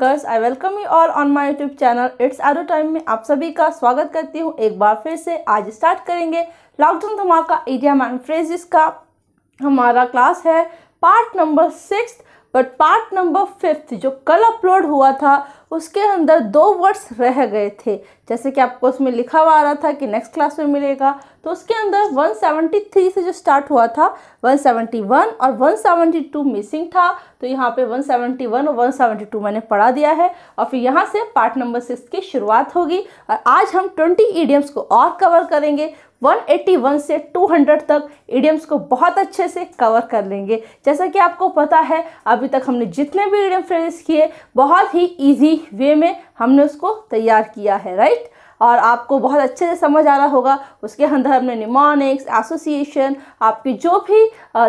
thinkers I welcome you all on my YouTube channel it's आरो time में आप सभी का स्वागत करती हूँ एक बार फिर से आज स्टार्ट करेंगे लॉकडाउन धमाका एडिया मैन फ्रेजिस का हमारा क्लास है part number six but part number fifth जो कल अपलोड हुआ था उसके अंदर दो वर्ड्स रह गए थे जैसे कि आपको उसमें लिखा हुआ आ रहा था कि नेक्स्ट क्लास में मिलेगा तो उसके अंदर 173 से जो स्टार्ट हुआ था 171 और 172 मिसिंग था तो यहाँ पे 171 और 172 मैंने पढ़ा दिया है और फिर यहाँ से पार्ट नंबर सिक्स की शुरुआत होगी और आज हम 20 ईडियम्स को और कवर करेंगे 181 से 200 तक ईडियम्स को बहुत अच्छे से कवर कर लेंगे जैसा कि आपको पता है अभी तक हमने जितने भी ईडियम फ्रेजेस किए बहुत ही ईजी वे में हमने उसको तैयार किया है राइट और आपको बहुत अच्छे से समझ आ रहा होगा उसके अंदर हमने निमोनिक्स एसोसिएशन आपके जो भी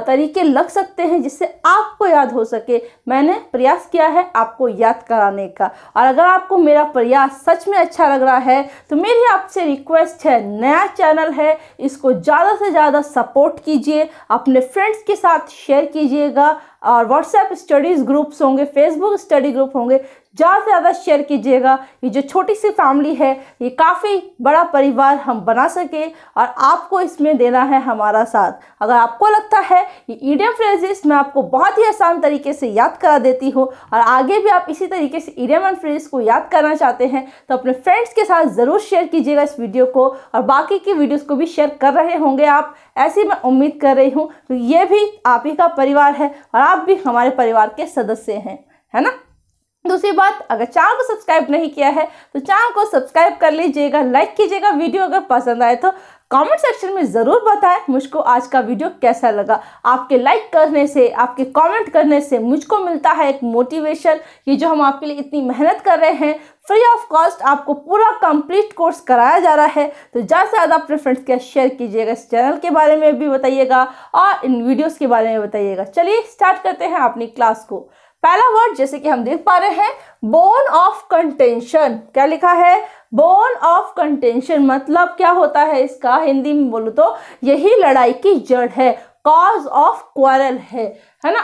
तरीके लग सकते हैं जिससे आपको याद हो सके मैंने प्रयास किया है आपको याद कराने का और अगर आपको मेरा प्रयास सच में अच्छा लग रहा है तो मेरी आपसे रिक्वेस्ट है नया चैनल है इसको ज़्यादा से ज़्यादा सपोर्ट कीजिए अपने फ्रेंड्स के साथ शेयर कीजिएगा और व्हाट्सएप स्टडीज़ ग्रुप्स होंगे फेसबुक स्टडी ग्रुप होंगे ज़्यादा से ज़्यादा शेयर कीजिएगा ये जो छोटी सी फैमिली है ये काफ़ी बड़ा परिवार हम बना सके और आपको इसमें देना है हमारा साथ अगर आपको लगता है ये ईडियम फ्रेजिस मैं आपको बहुत ही आसान तरीके से याद करा देती हूँ और आगे भी आप इसी तरीके से ईडियम एंड फ्रेजिस को याद करना चाहते हैं तो अपने फ्रेंड्स के साथ ज़रूर शेयर कीजिएगा इस वीडियो को और बाकी की वीडियोज़ को भी शेयर कर रहे होंगे आप ऐसी मैं उम्मीद कर रही हूँ तो ये भी आप ही का परिवार है और आप भी हमारे परिवार के सदस्य हैं है ना दूसरी बात अगर चैनल को सब्सक्राइब नहीं किया है तो चैनल को सब्सक्राइब कर लीजिएगा लाइक कीजिएगा वीडियो अगर पसंद आए तो कमेंट सेक्शन में ज़रूर बताएं मुझको आज का वीडियो कैसा लगा आपके लाइक करने से आपके कमेंट करने से मुझको मिलता है एक मोटिवेशन ये जो हम आपके लिए इतनी मेहनत कर रहे हैं फ्री ऑफ कॉस्ट आपको पूरा कंप्लीट कोर्स कराया जा रहा है तो ज़्यादा से ज़्यादा अपने फ्रेंड्स के शेयर कीजिएगा इस चैनल के बारे में भी बताइएगा और इन वीडियोज़ के बारे में बताइएगा चलिए स्टार्ट करते हैं अपनी क्लास को पहला वर्ड जैसे कि हम देख पा रहे हैं बोन ऑफ कंटेंशन क्या लिखा है बोन ऑफ कंटेंशन मतलब क्या होता है इसका हिंदी में बोलो तो यही लड़ाई की जड़ है कॉज ऑफ क्वारल है है ना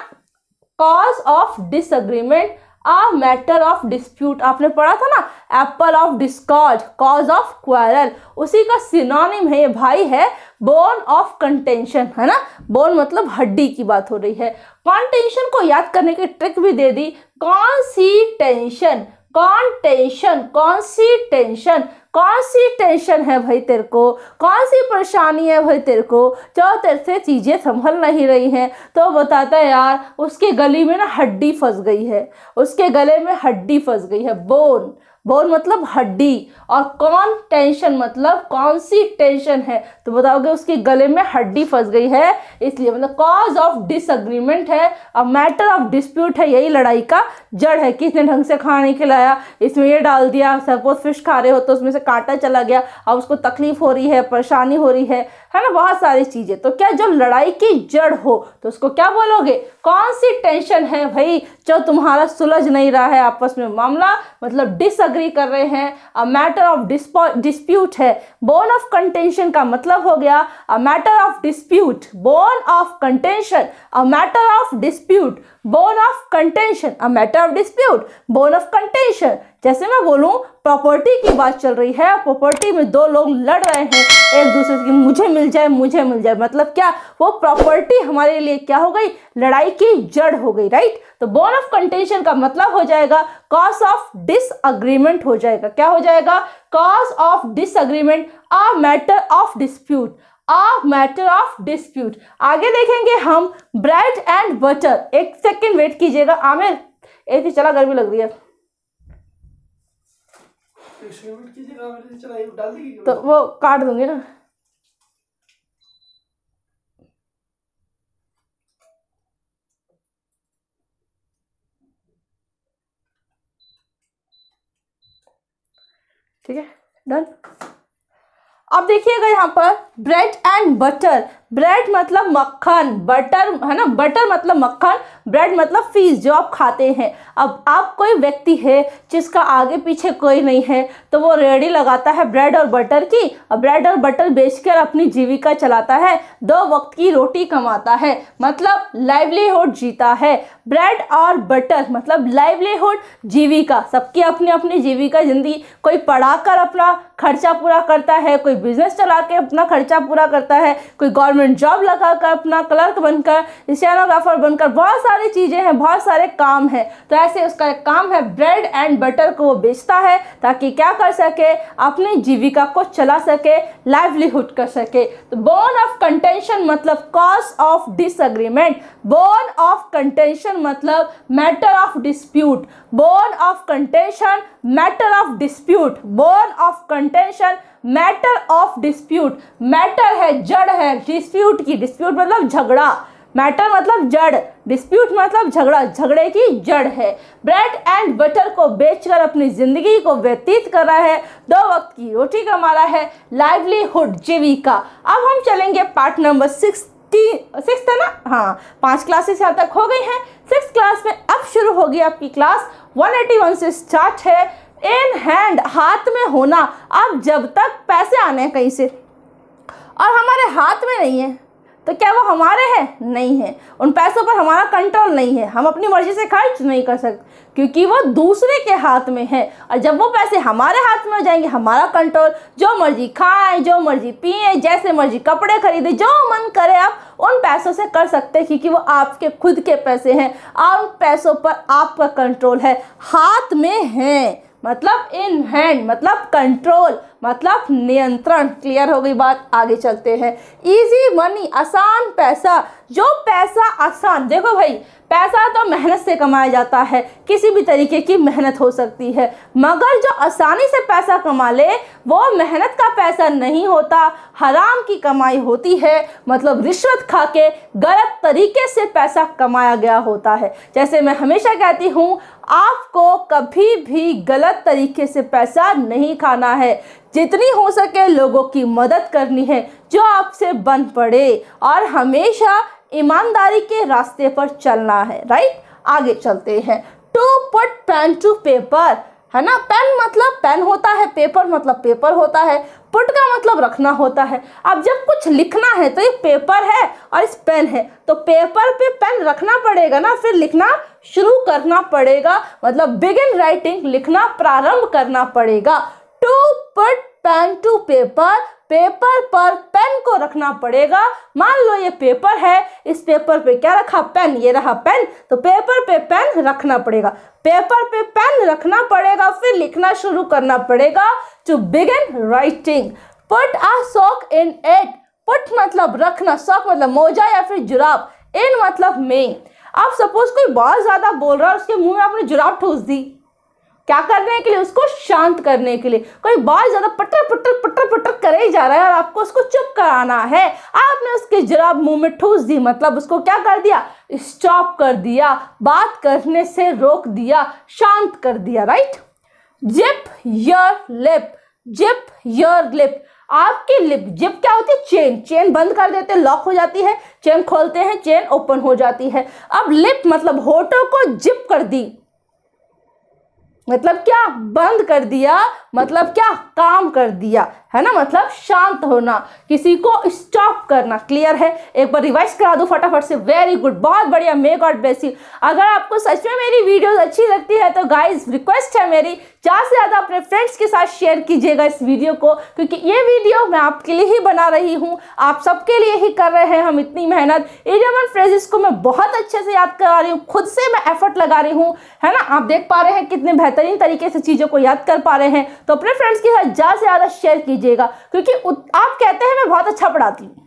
cause of disagreement a matter of dispute आपने पढ़ा था ना apple of discord cause of quarrel उसी का सिनोनिम है ये भाई है बोन ऑफ कंटेंशन है ना बोन मतलब हड्डी की बात हो रही है कॉन्टेंशन को याद करने की ट्रिक भी दे दी कौन सी टेंशन कौन टेंशन कौन सी टेंशन कौन सी टेंशन है भाई तेरे को कौन सी परेशानी है भाई तेरे को जो तेरे से चीज़ें संभल नहीं रही हैं तो बताता है यार उसके गली में ना हड्डी फंस गई है उसके गले में हड्डी फंस गई है बोन बोन मतलब हड्डी और कौन टेंशन मतलब कौन सी टेंशन है तो बताओगे उसके गले में हड्डी फंस गई है इसलिए मतलब कॉज ऑफ डिसअग्रीमेंट है और मैटर ऑफ डिस्प्यूट है यही लड़ाई का जड़ है किसने ढंग से खाना नहीं खिलाया इसमें ये डाल दिया सपोज फिश खा रहे हो तो उसमें से कांटा चला गया अब उसको तकलीफ हो रही है परेशानी हो रही है है ना बहुत सारी चीज़ें तो क्या जो लड़ाई की जड़ हो तो उसको क्या बोलोगे कौन सी टेंशन है भाई जो तुम्हारा सुलझ नहीं रहा है आपस में मामला मतलब डिसएग्री एग्री कर रहे हैं अ मैटर ऑफ डिस्प्यूट है बोन ऑफ कंटेंशन का मतलब हो गया a matter of dispute bone of contention a matter of dispute bone of contention a matter of dispute bone of contention जैसे मैं बोलूँ प्रॉपर्टी की बात चल रही है प्रॉपर्टी में दो लोग लड़ रहे हैं एक दूसरे की मुझे मिल जाए मुझे मिल जाए मतलब क्या वो प्रॉपर्टी हमारे लिए क्या हो गई लड़ाई की जड़ हो गई राइट तो बोन ऑफ कंटेंशन का मतलब हो जाएगा कॉज ऑफ डिसअग्रीमेंट हो जाएगा क्या हो जाएगा cause of disagreement a matter of dispute a matter of dispute आगे देखेंगे हम ब्रेड एंड बटर एक सेकेंड वेट कीजिएगा आमिर ऐसी चला गर्मी लग रही है तो, तो वो काट दूंगी ना ठीक है डन अब देखिएगा यहाँ पर ब्रेड एंड बटर ब्रेड मतलब मक्खन बटर है ना बटर मतलब मक्खन ब्रेड मतलब फीस जो आप खाते हैं अब आप कोई व्यक्ति है जिसका आगे पीछे कोई नहीं है तो वो रेडी लगाता है ब्रेड और बटर की और ब्रेड और बटर बेचकर अपनी जीविका चलाता है दो वक्त की रोटी कमाता है मतलब लाइवलीहुड जीता है ब्रेड और बटर मतलब लाइवलीहुड जीविका सबकी अपनी अपनी जीविका जिंदगी कोई पढ़ा अपना खर्चा पूरा करता है कोई बिजनेस चला के अपना खर्चा पूरा करता है कोई गवर्नमेंट गवर्नमेंट जॉब लगाकर अपना क्लर्क बनकर स्टेनोग्राफर बनकर बहुत सारी चीज़ें हैं बहुत सारे काम हैं तो ऐसे उसका एक काम है ब्रेड एंड बटर को वो बेचता है ताकि क्या कर सके अपनी जीविका को चला सके लाइवलीहुड कर सके तो बोन ऑफ कंटेंशन मतलब cause of disagreement bone of contention मतलब matter of dispute bone of contention matter of dispute bone of contention matter of dispute matter है जड़ है डिस्प्यूट की डिस्प्यूट मतलब झगड़ा मैटर मतलब जड़ डिस्प्यूट मतलब झगड़ा झगड़े की जड़ है ब्रेड एंड बटर को बेचकर अपनी ज़िंदगी को व्यतीत कर रहा है दो वक्त की रोटी कमा रहा है लाइवलीहुड जीविका अब हम चलेंगे पार्ट नंबर सिक्स सिक्स था ना हाँ पांच क्लासेस यहाँ तक हो गई हैं सिक्स क्लास में अब शुरू होगी आपकी क्लास 181 से स्टार्ट है इन हैंड हाथ में होना अब जब तक पैसे आने हैं कहीं से और हमारे हाथ में नहीं है तो क्या वो हमारे हैं नहीं है उन पैसों पर हमारा कंट्रोल नहीं है हम अपनी मर्जी से खर्च नहीं कर सकते क्योंकि वो दूसरे के हाथ में है और जब वो पैसे हमारे हाथ में हो जाएंगे हमारा कंट्रोल जो मर्जी खाएं जो मर्जी पिए जैसे मर्जी कपड़े खरीदे जो मन करे आप उन पैसों से कर सकते हैं क्योंकि वो आपके खुद के पैसे हैं और उन पैसों पर आपका कंट्रोल है हाथ में है मतलब इन हैंड मतलब कंट्रोल मतलब नियंत्रण क्लियर हो गई बात आगे चलते हैं इजी मनी आसान पैसा जो पैसा आसान देखो भाई पैसा तो मेहनत से कमाया जाता है किसी भी तरीके की मेहनत हो सकती है मगर जो आसानी से पैसा कमा ले वो मेहनत का पैसा नहीं होता हराम की कमाई होती है मतलब रिश्वत खा के गलत तरीके से पैसा कमाया गया होता है जैसे मैं हमेशा कहती हूँ आपको कभी भी गलत तरीके से पैसा नहीं खाना है जितनी हो सके लोगों की मदद करनी है जो आपसे बन पड़े और हमेशा ईमानदारी के रास्ते पर चलना है राइट आगे चलते हैं टू पट पेन टू पेपर है ना पेन मतलब पेन होता है पेपर मतलब पेपर होता है पुट का मतलब रखना होता है अब जब कुछ लिखना है तो ये पेपर है और इस पेन है तो पेपर पे पेन रखना पड़ेगा ना फिर लिखना शुरू करना पड़ेगा मतलब बिगिन राइटिंग लिखना प्रारंभ करना पड़ेगा to put pen to paper paper पर पेन को रखना पड़ेगा मान लो ये पेपर है इस पेपर पे क्या रखा पेन ये रहा पेन तो पेपर पे पेन रखना पड़ेगा पेपर पे पेन रखना पड़ेगा फिर लिखना शुरू करना पड़ेगा to begin writing put a sock in it put मतलब रखना सॉक मतलब मोजा या फिर जुराब इन मतलब में आप सपोज कोई बहुत ज़्यादा बोल रहा है उसके मुंह में आपने जुराब ठूस दी क्या करने के लिए उसको शांत करने के लिए कोई बहुत ज़्यादा पटर पटर पटर पटर करे ही जा रहा है और आपको उसको चुप कराना है आपने उसके जराब मुंह में ठूस दी मतलब उसको क्या कर दिया स्टॉप कर दिया बात करने से रोक दिया शांत कर दिया right zip your lip zip your lip आपकी लिप जिप क्या होती है चेन चेन बंद कर देते हैं लॉक हो जाती है चेन खोलते हैं चेन ओपन हो जाती है अब लिप मतलब होठों को जिप कर दी मतलब क्या बंद कर दिया मतलब क्या काम कर दिया है ना मतलब शांत होना किसी को स्टॉप करना क्लियर है एक बार रिवाइज करा दो फटाफट से वेरी गुड बहुत बढ़िया मे गॉड ब्लेस यू अगर आपको सच में मेरी वीडियोस अच्छी लगती है तो गाइस रिक्वेस्ट है मेरी ज़्यादा से ज़्यादा अपने फ्रेंड्स के साथ शेयर कीजिएगा इस वीडियो को क्योंकि ये वीडियो मैं आपके लिए ही बना रही हूँ आप सबके लिए ही कर रहे हैं हम इतनी मेहनत इलेवन फ्रेजेस को मैं बहुत अच्छे से याद करा रही हूँ खुद से मैं एफर्ट लगा रही हूँ है ना आप देख पा रहे हैं कितने बेहतरीन तरीके से चीज़ों को याद कर पा रहे हैं तो अपने फ्रेंड्स के साथ ज़्यादा से ज़्यादा शेयर कीजिए दीजिएगा क्योंकि आप कहते हैं मैं बहुत अच्छा पढ़ाती हूँ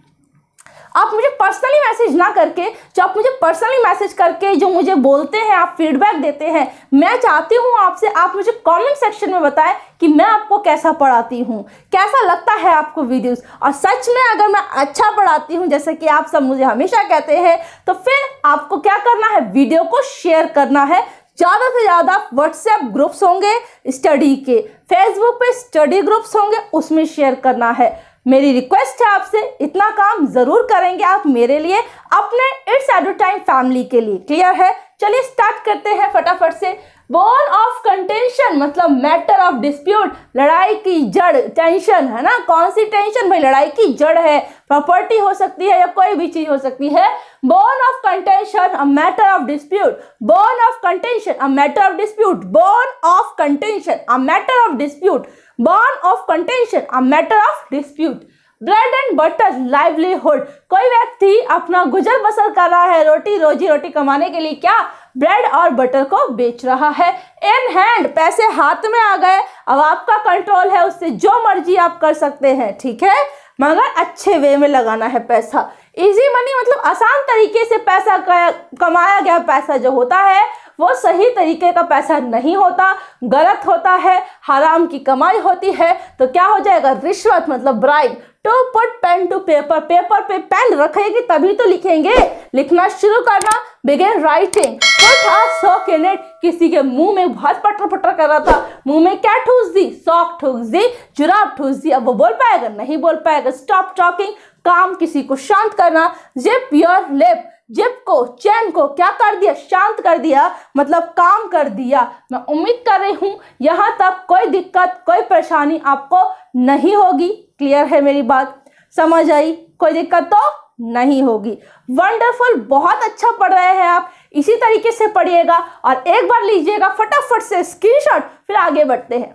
आप मुझे पर्सनली मैसेज ना करके जो आप मुझे पर्सनली मैसेज करके जो मुझे बोलते हैं आप फीडबैक देते हैं मैं चाहती हूँ आपसे आप मुझे कमेंट सेक्शन में बताएं कि मैं आपको कैसा पढ़ाती हूँ कैसा लगता है आपको वीडियोस और सच में अगर मैं अच्छा पढ़ाती हूँ जैसे कि आप सब मुझे हमेशा कहते हैं तो फिर आपको क्या करना है वीडियो को शेयर करना है ज़्यादा से ज़्यादा व्हाट्सएप ग्रुप्स होंगे स्टडी के फेसबुक पे स्टडी ग्रुप्स होंगे उसमें शेयर करना है मेरी रिक्वेस्ट है आपसे इतना काम ज़रूर करेंगे आप मेरे लिए अपने इट्स एडो टाइम फैमिली के लिए क्लियर है चलिए स्टार्ट करते हैं फटाफट से बोन ऑफ कंटेंशन मतलब मैटर ऑफ डिस्प्यूट लड़ाई की जड़ टेंशन है ना कौन सी टेंशन भाई लड़ाई की जड़ है प्रॉपर्टी हो सकती है या कोई भी चीज हो सकती है bone of contention a matter of dispute bone of contention a matter of dispute bone of contention a matter of dispute bone of contention a matter of dispute bread and butter livelihood कोई व्यक्ति अपना गुजर बसर कर रहा है रोटी रोजी रोटी कमाने के लिए क्या ब्रेड और बटर को बेच रहा है इन हैंड पैसे हाथ में आ गए अब आपका कंट्रोल है उससे जो मर्जी आप कर सकते हैं ठीक है मगर अच्छे वे में लगाना है पैसा इजी मनी मतलब आसान तरीके से पैसा कमाया गया पैसा जो होता है वो सही तरीके का पैसा नहीं होता गलत होता है हराम की कमाई होती है तो क्या हो जाएगा रिश्वत मतलब bribe to put pen to paper paper पे पेन रखेगी तभी तो लिखेंगे लिखना शुरू करना बिगेन तो राइटिंग किसी के मुंह में बहुत पटर पटर कर रहा था मुंह में क्या ठूस दी सॉक ठूस दी जुराब ठूस दी अब वो बोल पाएगा नहीं बोल पाएगा स्टॉप टॉकिंग काम किसी को शांत करना जिप योर लिप जिप को चैन को क्या कर दिया शांत कर दिया मतलब काम कर दिया मैं उम्मीद कर रही हूँ यहाँ तक कोई दिक्कत कोई परेशानी आपको नहीं होगी क्लियर है मेरी बात समझ आई कोई दिक्कत तो नहीं होगी वंडरफुल बहुत अच्छा पढ़ रहे हैं आप इसी तरीके से पढ़िएगा और एक बार लीजिएगा फटाफट से स्क्रीनशॉट फिर आगे बढ़ते हैं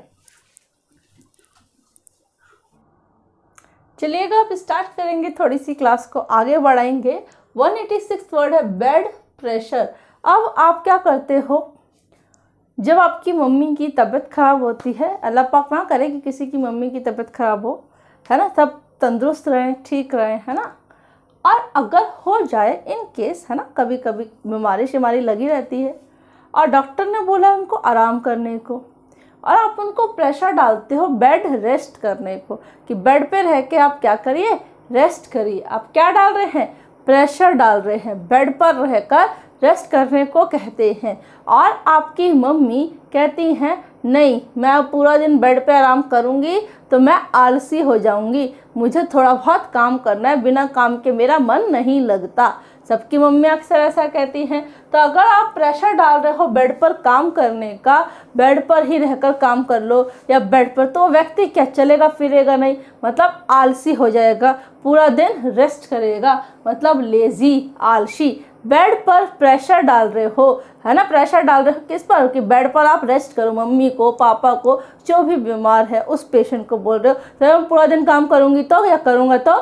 चलिएगा आप स्टार्ट करेंगे थोड़ी सी क्लास को आगे बढ़ाएंगे 186 वर्ड है बेड प्रेशर अब आप क्या करते हो जब आपकी मम्मी की तबीयत खराब होती है अल्लाह पाक ना करे कि किसी की मम्मी की तबीयत खराब हो है ना सब तंदुरुस्त रहें ठीक रहें है ना और अगर हो जाए इन केस है ना कभी कभी बीमारी शिमारी लगी रहती है और डॉक्टर ने बोला उनको आराम करने को और आप उनको प्रेशर डालते हो बेड रेस्ट करने को कि बेड पे रह के आप क्या करिए रेस्ट करिए आप क्या डाल रहे हैं प्रेशर डाल रहे हैं बेड पर रहकर रेस्ट करने को कहते हैं और आपकी मम्मी कहती हैं नहीं मैं पूरा दिन बेड पे आराम करूँगी तो मैं आलसी हो जाऊँगी मुझे थोड़ा बहुत काम करना है बिना काम के मेरा मन नहीं लगता सबकी मम्मी अक्सर ऐसा कहती हैं तो अगर आप प्रेशर डाल रहे हो बेड पर काम करने का बेड पर ही रहकर काम कर लो या बेड पर तो व्यक्ति क्या चलेगा फिरेगा नहीं मतलब आलसी हो जाएगा पूरा दिन रेस्ट करेगा मतलब लेज़ी आलसी बेड पर प्रेशर डाल रहे हो है ना प्रेशर डाल रहे हो किस पर कि बेड पर आप रेस्ट करो मम्मी को पापा को जो भी बीमार है उस पेशेंट को बोल रहे हो तो मैं पूरा दिन काम करूँगी तो या करूँगा तो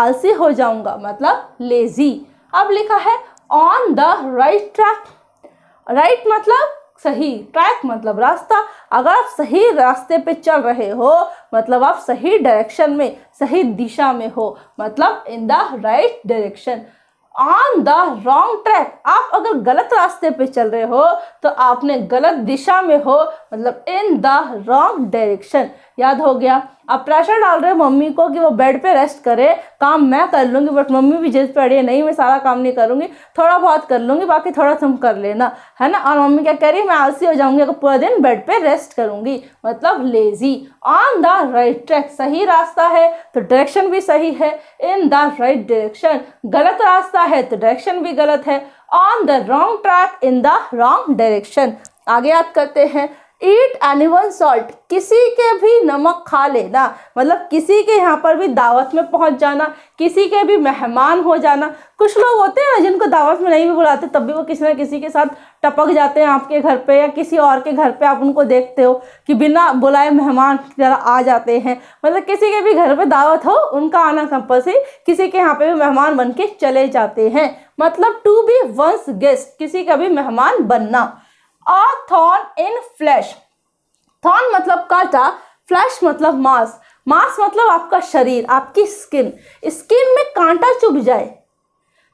आलसी हो जाऊँगा मतलब लेज़ी अब लिखा है on the right track right मतलब सही ट्रैक मतलब रास्ता अगर आप सही रास्ते पे चल रहे हो मतलब आप सही डायरेक्शन में सही दिशा में हो मतलब in the right direction on the wrong track आप अगर गलत रास्ते पे चल रहे हो तो आपने गलत दिशा में हो मतलब इन द रॉन्ग डायरेक्शन याद हो गया अब प्रेशर डाल रहे मम्मी को कि वो बेड पे रेस्ट करे काम मैं कर लूँगी बट मम्मी भी पर पड़ी है नहीं मैं सारा काम नहीं करूँगी थोड़ा बहुत कर लूँगी बाकी थोड़ा तुम कर लेना है ना और मम्मी क्या कह रही मैं आलसी हो जाऊँगी अगर पूरा दिन बेड पे रेस्ट करूँगी मतलब lazy on the right track सही रास्ता है तो डायरेक्शन भी सही है इन द राइट डायरेक्शन गलत रास्ता है तो डायरेक्शन भी गलत है on the wrong track in the wrong direction आगे याद करते हैं ईट एनिवन सॉल्ट किसी के भी नमक खा लेना मतलब किसी के यहाँ पर भी दावत में पहुँच जाना किसी के भी मेहमान हो जाना कुछ लोग होते हैं ना जिनको दावत में नहीं भी बुलाते तब भी वो किसी ना किसी के साथ टपक जाते हैं आपके घर पे या किसी और के घर पे आप उनको देखते हो कि बिना बुलाए मेहमान की तरह आ जाते हैं मतलब किसी के भी घर पर दावत हो उनका आना कंपल्सरी किसी के यहाँ पर भी मेहमान बन के चले जाते हैं मतलब टू बी वंस गेस्ट किसी का भी मेहमान बनना और थॉर्न इन फ्लैश थॉर्न मतलब कांटा फ्लैश मतलब मांस मांस मतलब आपका शरीर आपकी स्किन स्किन में कांटा चुभ जाए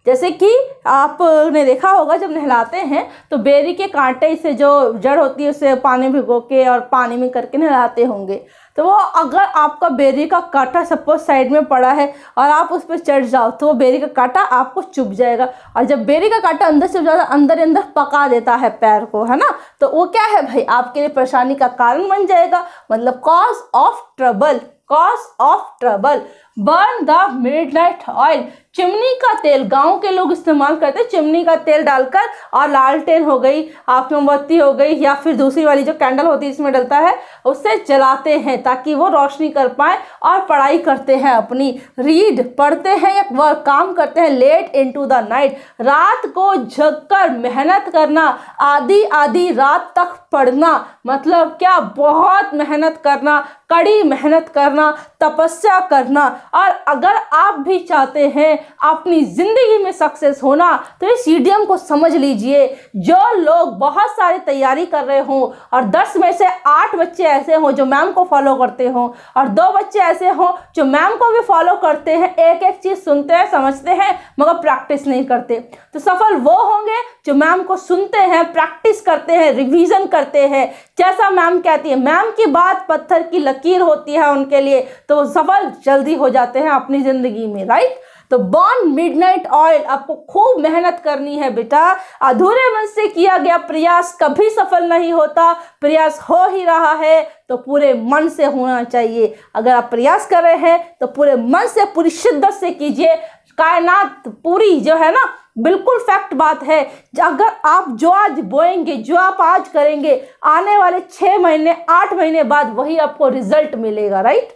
जैसे कि आपने देखा होगा जब नहलाते हैं तो बेरी के कांटे से जो जड़ होती है उसे पानी भिगो के और पानी में करके नहलाते होंगे तो वो अगर आपका बेरी का कांटा सपोज साइड में पड़ा है और आप उस पर चढ़ जाओ तो वो बेरी का कांटा आपको चुभ जाएगा और जब बेरी का कांटा अंदर चुभ जाता है अंदर अंदर पका देता है पैर को है ना तो वो क्या है भाई आपके लिए परेशानी का कारण बन जाएगा मतलब cause of trouble cause of trouble burn the midnight oil chimney का तेल गांव के लोग इस्तेमाल करते हैं चिमनी का तेल डालकर और लालटेन हो गई आप मोमबत्ती हो गई या फिर दूसरी वाली जो कैंडल होती है इसमें डलता है उससे जलाते हैं ताकि वो रोशनी कर पाए और पढ़ाई करते हैं अपनी रीड पढ़ते हैं या वर्क काम करते हैं लेट इनटू द नाइट रात को जग कर मेहनत करना आधी आधी रात तक पढ़ना मतलब क्या बहुत मेहनत करना कड़ी मेहनत करना तपस्या करना और अगर आप भी चाहते हैं अपनी ज़िंदगी में सक्सेस होना तो इस ईडीएम e को समझ लीजिए जो लोग बहुत सारी तैयारी कर रहे हों और दस में से आठ बच्चे ऐसे हों जो मैम को फॉलो करते हों और दो बच्चे ऐसे हों जो मैम को भी फॉलो करते हैं एक एक चीज़ सुनते हैं समझते हैं मगर प्रैक्टिस नहीं करते तो सफल वो होंगे जो मैम को सुनते हैं प्रैक्टिस करते हैं रिवीजन करते हैं जैसा मैम कहती है मैम की बात पत्थर की लकीर होती है उनके लिए तो वो सफल जल्दी हो जाते हैं अपनी ज़िंदगी में राइट तो बॉर्न मिडनाइट ऑयल आपको खूब मेहनत करनी है बेटा अधूरे मन से किया गया प्रयास कभी सफल नहीं होता प्रयास हो ही रहा है तो पूरे मन से होना चाहिए अगर आप प्रयास कर रहे हैं तो पूरे मन से पूरी शिद्दत से कीजिए कायनात पूरी जो है ना बिल्कुल फैक्ट बात है अगर आप जो आज बोएंगे जो आप आज करेंगे आने वाले छः महीने आठ महीने बाद वही आपको रिजल्ट मिलेगा राइट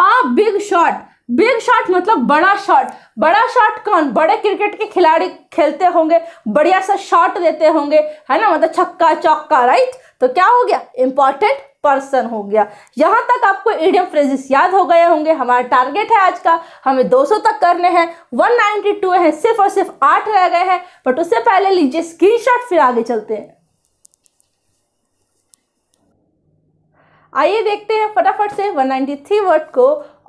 आप बिग शॉट बिग शॉट मतलब बड़ा शॉट बड़ा शॉट कौन बड़े क्रिकेट के खिलाड़ी खेलते होंगे बढ़िया सा शॉट देते होंगे है ना मतलब छक्का चौक्का राइट तो क्या हो गया इंपॉर्टेंट पर्सन हो गया यहाँ तक आपको एडियम फ्रेजेस याद हो गए होंगे हमारा टारगेट है आज का हमें 200 तक करने हैं 192 है सिर्फ और सिर्फ आठ रह गए हैं बट उससे पहले लीजिए स्क्रीनशॉट फिर आगे चलते हैं आइए देखते हैं फटाफट से 193 वर्ड को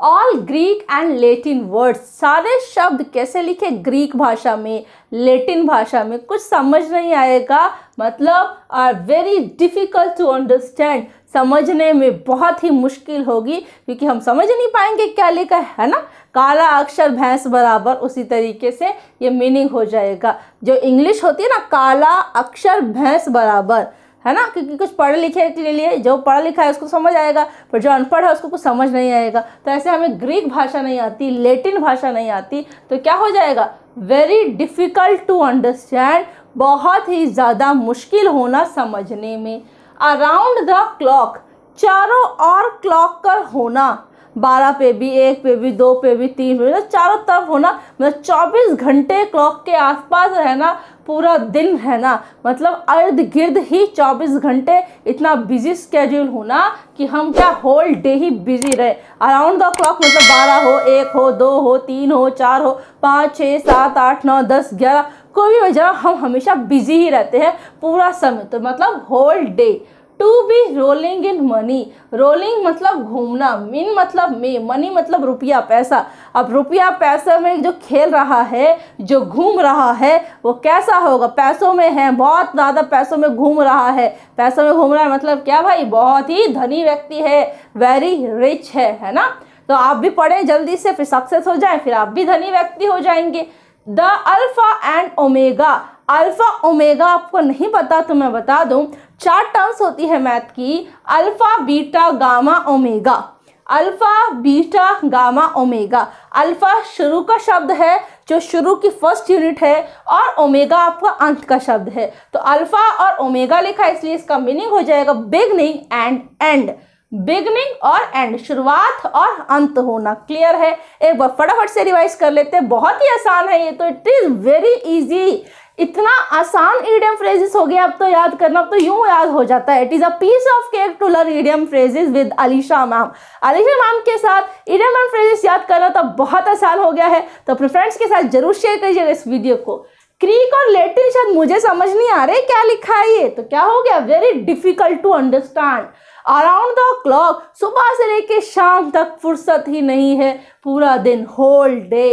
all Greek and Latin word सारे शब्द कैसे लिखे ग्रीक भाषा में लेटिन भाषा में कुछ समझ नहीं आएगा मतलब are very difficult to understand समझने में बहुत ही मुश्किल होगी क्योंकि हम समझ नहीं पाएंगे क्या लिखा है ना काला अक्षर भैंस बराबर उसी तरीके से ये मीनिंग हो जाएगा जो इंग्लिश होती है ना काला अक्षर भैंस बराबर है ना क्योंकि कुछ पढ़े लिखे के लिए जो पढ़ा लिखा है उसको समझ आएगा पर जो अनपढ़ है उसको कुछ समझ नहीं आएगा तो ऐसे हमें ग्रीक भाषा नहीं आती लेटिन भाषा नहीं आती तो क्या हो जाएगा वेरी डिफ़िकल्ट टू अंडरस्टैंड बहुत ही ज़्यादा मुश्किल होना समझने में अराउंड द क्लॉक चारों ओर क्लॉक का होना बारह पे भी एक पे भी दो पे भी तीन पे भी मतलब चारों तरफ होना मतलब चौबीस घंटे क्लॉक के आसपास रहना पूरा दिन रहना मतलब अर्ध गिर्द ही चौबीस घंटे इतना बिजी स्केड्यूल होना कि हम क्या होल डे ही बिजी रहे अराउंड द क्लॉक मतलब बारह हो एक हो दो हो तीन हो चार हो पाँच छः सात आठ नौ दस ग्यारह कोई भी वजह हम हमेशा बिजी ही रहते हैं पूरा समय तो मतलब whole day to be rolling in money rolling मतलब घूमना मीन मतलब मे मनी मतलब रुपया पैसा अब रुपया पैसे में जो खेल रहा है जो घूम रहा है वो कैसा होगा पैसों में है बहुत ज़्यादा पैसों में घूम रहा है पैसों में घूम रहा है मतलब क्या भाई बहुत ही धनी व्यक्ति है वेरी रिच है है ना तो आप भी पढ़ें जल्दी से फिर सक्सेस हो जाए फिर आप भी धनी व्यक्ति हो जाएंगे the alpha and omega alpha omega आपको नहीं पता तो मैं बता दूं चार टर्म्स होती है मैथ की alpha beta gamma omega alpha beta gamma omega alpha शुरू का शब्द है जो शुरू की फर्स्ट यूनिट है और ओमेगा आपका अंत का शब्द है तो अल्फा और ओमेगा लिखा इसलिए इसका मीनिंग हो जाएगा बिगनिंग एंड एंड बिगनिंग और एंड शुरुआत और अंत होना क्लियर है एक बार फटाफट से रिवाइज कर लेते हैं बहुत ही आसान है ये तो इट इज़ वेरी इजी इतना आसान ईडियम फ्रेजेस हो गया अब तो याद करना अब तो यूं याद हो जाता है it is a piece of cake to learn idiom phrases with Alisha ma'am Alisha ma'am के साथ ईडियम एंड फ्रेजेस याद करना तो बहुत आसान हो गया है तो अपने फ्रेंड्स के साथ जरूर शेयर करिएगा इस वीडियो को क्रीक और लेटिन शायद मुझे समझ नहीं आ रहे क्या लिखा है ये तो क्या हो गया very difficult to understand around the clock सुबह से लेके शाम तक फुर्सत ही नहीं है पूरा दिन whole day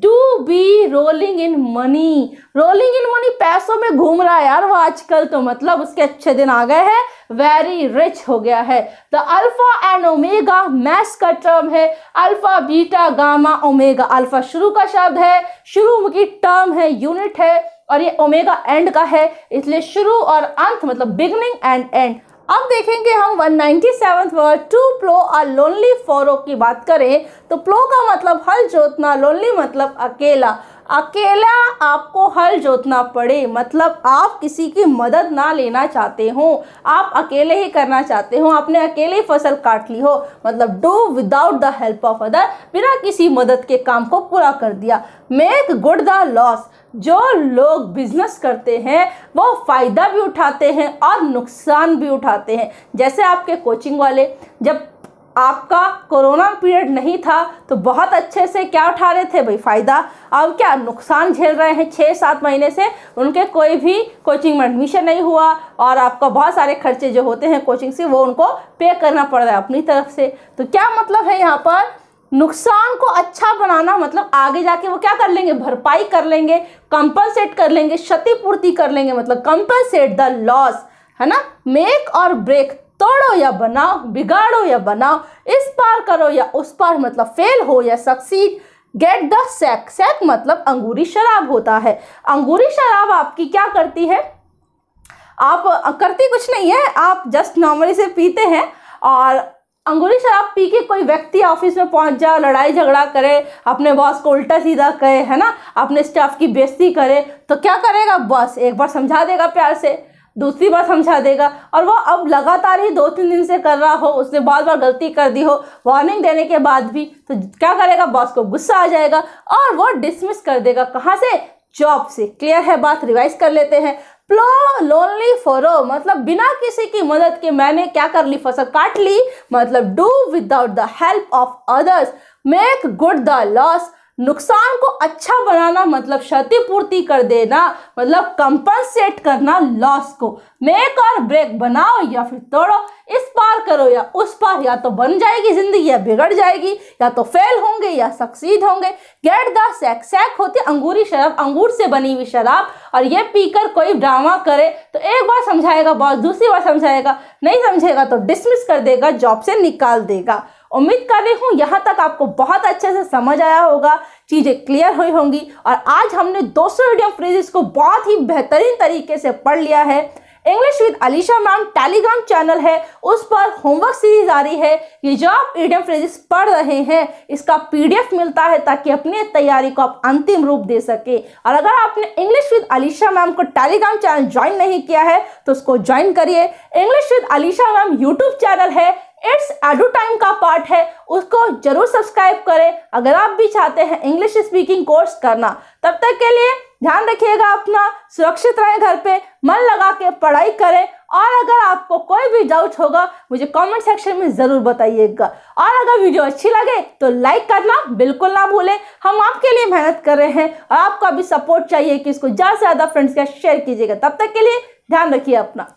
do be rolling in money rolling in money पैसों में घूम रहा है यार वो आजकल तो मतलब उसके अच्छे दिन आ गए हैं वेरी रिच हो गया है the alpha and omega maths का टर्म है alpha beta gamma omega alpha शुरू का शब्द है शुरू की टर्म है यूनिट है और ये ओमेगा एंड का है इसलिए शुरू और अंत मतलब बिगनिंग एंड एंड अब देखेंगे हम 197 वर्ड टू प्लो और लोनली फॉरो की बात करें तो प्लो का मतलब हल जोतना लोनली मतलब अकेला अकेला आपको हल जोतना पड़े मतलब आप किसी की मदद ना लेना चाहते हो आप अकेले ही करना चाहते हो आपने अकेले ही फसल काट ली हो मतलब do without the help of other बिना किसी मदद के काम को पूरा कर दिया मेक गुड द लॉस जो लोग बिजनेस करते हैं वो फ़ायदा भी उठाते हैं और नुकसान भी उठाते हैं जैसे आपके कोचिंग वाले जब आपका कोरोना पीरियड नहीं था तो बहुत अच्छे से क्या उठा रहे थे भाई फ़ायदा अब क्या नुकसान झेल रहे हैं छः सात महीने से उनके कोई भी कोचिंग में एडमिशन नहीं हुआ और आपका बहुत सारे खर्चे जो होते हैं कोचिंग से वो उनको पे करना पड़ रहा है अपनी तरफ से तो क्या मतलब है यहाँ पर नुकसान को अच्छा बनाना मतलब आगे जाके वो क्या कर लेंगे भरपाई कर लेंगे कंपनसेट कर लेंगे क्षतिपूर्ति कर लेंगे मतलब कंपनसेट द लॉस है ना मेक और ब्रेक तोड़ो या बनाओ बिगाड़ो या बनाओ इस पार करो या उस पार मतलब फेल हो या succeed get the sack sack मतलब अंगूरी शराब होता है अंगूरी शराब आपकी क्या करती है आप करती कुछ नहीं है आप जस्ट नॉर्मली से पीते हैं और अंगूरी शराब पी के कोई व्यक्ति ऑफिस में पहुंच जाए लड़ाई झगड़ा करे अपने बॉस को उल्टा सीधा कहे है ना अपने स्टाफ की बेइज्जती करे तो क्या करेगा बॉस एक बार समझा देगा प्यार से दूसरी बार समझा देगा और वह अब लगातार ही दो तीन दिन से कर रहा हो उसने बार बार गलती कर दी हो वार्निंग देने के बाद भी तो क्या करेगा बॉस को गुस्सा आ जाएगा और वो डिसमिस कर देगा कहाँ से जॉब से क्लियर है बात रिवाइज कर लेते हैं प्लो लोनली फॉरो मतलब बिना किसी की मदद के मैंने क्या कर ली फसल काट ली मतलब do without the help of others make good the loss नुकसान को अच्छा बनाना मतलब क्षतिपूर्ति कर देना मतलब कंपनसेट करना लॉस को मेक और ब्रेक बनाओ या फिर तोड़ो इस पार करो या उस पार या तो बन जाएगी जिंदगी या बिगड़ जाएगी या तो फेल होंगे या सक्सीड होंगे गेट द सैक सेक होती अंगूरी शराब अंगूर से बनी हुई शराब और ये पीकर कोई ड्रामा करे तो एक बार समझाएगा बॉस दूसरी बार समझाएगा नहीं समझेगा तो डिसमिस कर देगा जॉब से निकाल देगा उम्मीद कर रही हूँ यहाँ तक आपको बहुत अच्छे से समझ आया होगा चीज़ें क्लियर हुई होंगी और आज हमने 200 सौ मीडियम फ्रेजेस को बहुत ही बेहतरीन तरीके से पढ़ लिया है English with Alisha ma'am Telegram channel है उस पर होमवर्क सीरीज आ रही है ये जो आप इडियम फ्रेजेस पढ़ रहे हैं इसका पीडीएफ मिलता है ताकि अपनी तैयारी को आप अंतिम रूप दे सके और अगर आपने इंग्लिश विद अलीशा मैम को टेलीग्राम चैनल ज्वाइन नहीं किया है तो उसको ज्वाइन करिए English with Alisha ma'am YouTube channel है इट्स एडो टाइम का पार्ट है उसको जरूर सब्सक्राइब करें अगर आप भी चाहते हैं इंग्लिश स्पीकिंग कोर्स करना तब तक के लिए ध्यान रखिएगा अपना सुरक्षित रहें घर पे मन लगा के पढ़ाई करें और अगर आपको कोई भी डाउट होगा मुझे कमेंट सेक्शन में ज़रूर बताइएगा और अगर वीडियो अच्छी लगे तो लाइक करना बिल्कुल ना भूलें हम आपके लिए मेहनत कर रहे हैं और आपका भी सपोर्ट चाहिए कि इसको ज़्यादा से ज़्यादा फ्रेंड्स के शेयर कीजिएगा तब तक के लिए ध्यान रखिए अपना